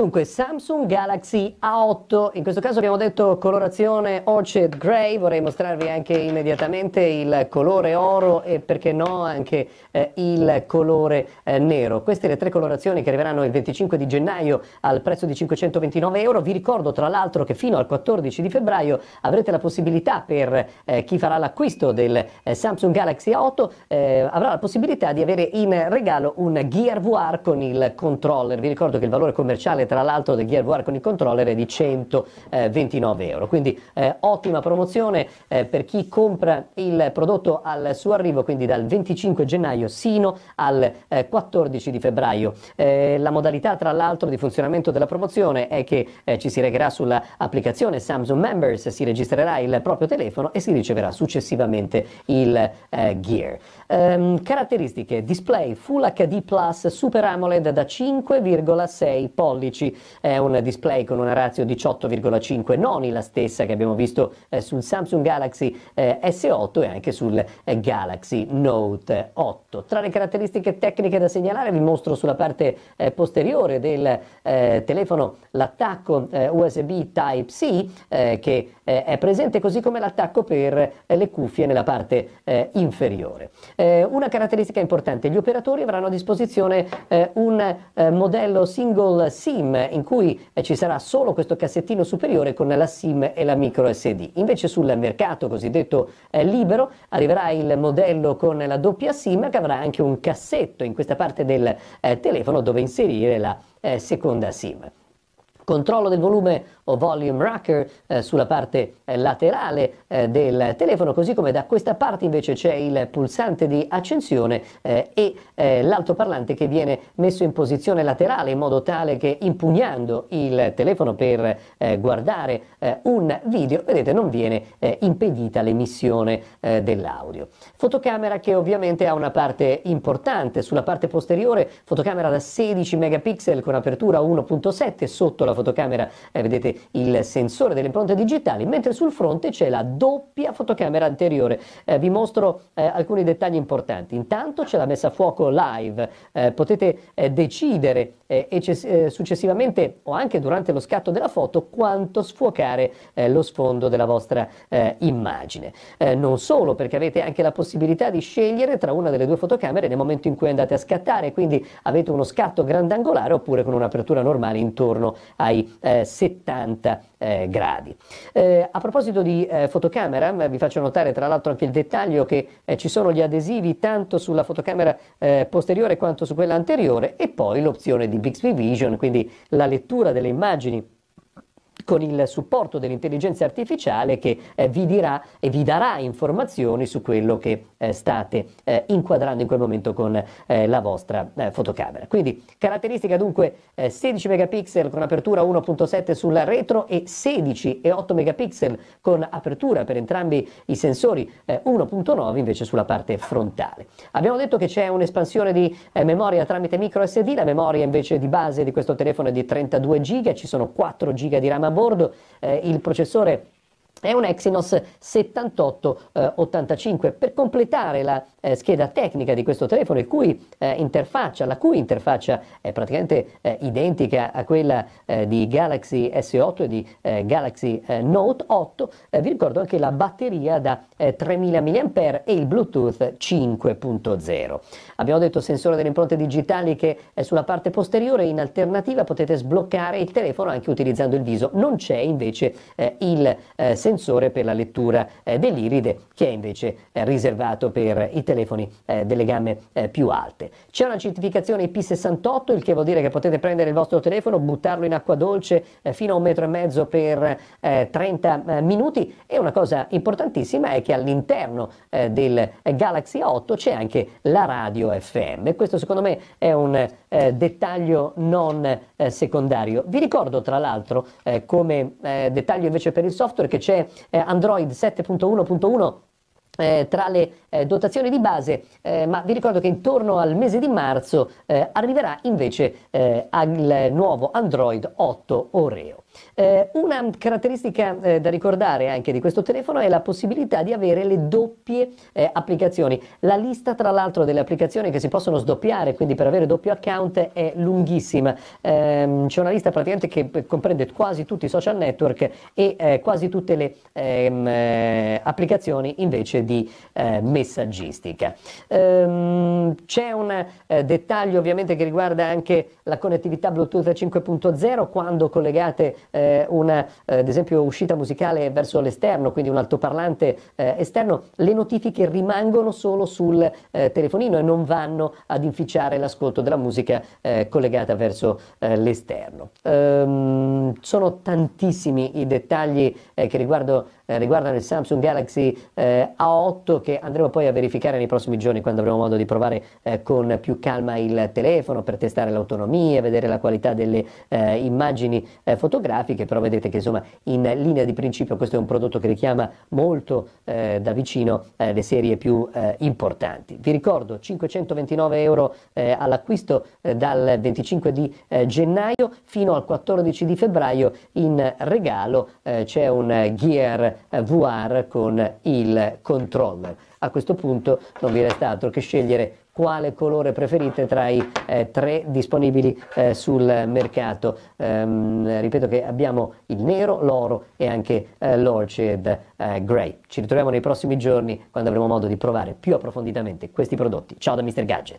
Dunque, Samsung Galaxy A8, in questo caso abbiamo detto colorazione Orchid Grey, vorrei mostrarvi anche immediatamente il colore oro e perché no anche eh, il colore eh, nero. Queste le tre colorazioni che arriveranno il 25 di gennaio al prezzo di 529 euro. Vi ricordo tra l'altro che fino al 14 di febbraio avrete la possibilità per eh, chi farà l'acquisto del eh, Samsung Galaxy A8 eh, avrà la possibilità di avere in regalo un Gear VR con il controller. Vi ricordo che il valore commerciale tra l'altro del War con il controller è di 129 eh, euro. Quindi eh, ottima promozione eh, per chi compra il prodotto al suo arrivo, quindi dal 25 gennaio sino al eh, 14 di febbraio. Eh, la modalità tra l'altro di funzionamento della promozione è che eh, ci si regherà sull'applicazione Samsung Members, si registrerà il proprio telefono e si riceverà successivamente il Gear. Ehm, caratteristiche, display Full HD Plus Super AMOLED da 5,6 pollici, è un display con una ratio 18,5 noni, la stessa che abbiamo visto eh, sul Samsung Galaxy eh, S8 e anche sul eh, Galaxy Note 8. Tra le caratteristiche tecniche da segnalare vi mostro sulla parte eh, posteriore del eh, telefono l'attacco eh, USB Type-C che è presente così come l'attacco per le cuffie nella parte inferiore. Eh, una caratteristica importante, gli operatori avranno a disposizione eh, un eh, modello single SIM in cui eh, ci sarà solo questo cassettino superiore con la SIM e la micro SD. Invece sul mercato cosiddetto eh, libero arriverà il modello con la doppia SIM che avrà anche un cassetto in questa parte del eh, telefono dove inserire la seconda SIM controllo del volume o volume racker eh, sulla parte eh, laterale eh, del telefono, così come da questa parte invece c'è il pulsante di accensione eh, e eh, l'altoparlante che viene messo in posizione laterale in modo tale che impugnando il telefono per eh, guardare un video, vedete, non viene impedita l'emissione dell'audio. Fotocamera che ovviamente ha una parte importante, sulla parte posteriore fotocamera da 16 megapixel con apertura 1.7 sotto la fotocamera fotocamera eh, vedete il sensore delle impronte digitali, mentre sul fronte c'è la doppia fotocamera anteriore. Eh, vi mostro eh, alcuni dettagli importanti. Intanto c'è la messa a fuoco live, eh, potete eh, decidere e eh, successivamente o anche durante lo scatto della foto quanto sfuocare lo sfondo della vostra immagine. non solo, perché avete anche la possibilità di scegliere tra una delle due fotocamere nel momento in cui andate a scattare, quindi avete uno scatto grandangolare oppure con un'apertura normale intorno ai dai eh, 70 eh, gradi. Eh, a proposito di eh, fotocamera, eh, vi faccio notare tra l'altro anche il dettaglio che ci sono gli adesivi tanto sulla fotocamera posteriore quanto su quella anteriore e poi l'opzione di Bixby Vision, quindi la lettura delle immagini con il supporto dell'intelligenza artificiale che eh, vi dirà e vi darà informazioni su quello che eh, state eh, inquadrando in quel momento con eh, la vostra eh, fotocamera. Quindi caratteristica dunque 16 eh, megapixel con apertura 1.7 sul retro e 16 e 8 megapixel con apertura per entrambi i sensori 1.9 invece sulla parte frontale. Abbiamo detto che c'è un'espansione di memoria tramite micro SD, la memoria invece di base di questo telefono è di 32 giga, ci sono 4 giga di RAM a bordo bordo, eh, il processore è un Exynos 7885 eh, per completare la eh, scheda tecnica di questo telefono il cui, eh, interfaccia, la cui interfaccia è praticamente eh, identica a quella eh, di Galaxy S8 e di eh, Galaxy Note 8 vi ricordo anche la batteria da 3000 mAh e il Bluetooth 5.0 abbiamo detto sensore delle impronte digitali che è sulla parte posteriore in alternativa potete sbloccare il telefono anche utilizzando il viso non c'è invece il sensore sensore per la lettura eh, dell'iride che è invece eh, riservato per eh, i telefoni delle gamme più alte. C'è una certificazione IP68, il che vuol dire che potete prendere il vostro telefono, buttarlo in acqua dolce fino a un metro e mezzo per 30 minuti e una cosa importantissima è che all'interno del Galaxy a 8 c'è anche la radio FM. Questo secondo me è un dettaglio non secondario. Vi ricordo tra l'altro come dettaglio invece per il software che c'è versione eh, Android 7.1.1 eh, tra le eh, dotazioni di base, eh, ma vi ricordo che intorno al mese di marzo eh, arriverà invece eh, al nuovo Android 8 Oreo. Eh, una caratteristica eh, da ricordare anche di questo telefono è la possibilità di avere le doppie eh, applicazioni. La lista tra l'altro delle applicazioni che si possono sdoppiare, quindi per avere doppio account, è lunghissima. Ehm, c'è una lista praticamente che eh, comprende quasi tutti i social network e eh, quasi tutte le ehm, eh, applicazioni invece di messaggistica. Ehm, c'è un dettaglio ovviamente che riguarda anche la connettività Bluetooth 5.0 quando collegate eh, una, eh, ad esempio, uscita musicale verso l'esterno, quindi un altoparlante eh, esterno, le notifiche rimangono solo sul eh, telefonino e non vanno ad inficiare l'ascolto della musica eh, collegata verso l'esterno. Ehm, sono tantissimi i dettagli che riguardano eh, riguardano il Samsung Galaxy eh, A8 che andremo poi a verificare nei prossimi giorni quando avremo modo di provare eh, con più calma il telefono per testare l'autonomia, vedere la qualità delle eh, immagini eh, fotografiche, però vedete che insomma in linea di principio questo è un prodotto che richiama molto eh, da vicino le serie più importanti. Vi ricordo 529 euro all'acquisto dal 25 di gennaio fino al 14 di febbraio in regalo c'è un Gear eh, VR con il controller. A questo punto non vi resta altro che scegliere quale colore preferite tra i eh, tre disponibili eh, sul mercato. Ehm, ripeto che abbiamo il nero, l'oro e anche eh, l'orchid eh, grey. Ci ritroviamo nei prossimi giorni quando avremo modo di provare più approfonditamente questi prodotti. Ciao da Mr. Gadget!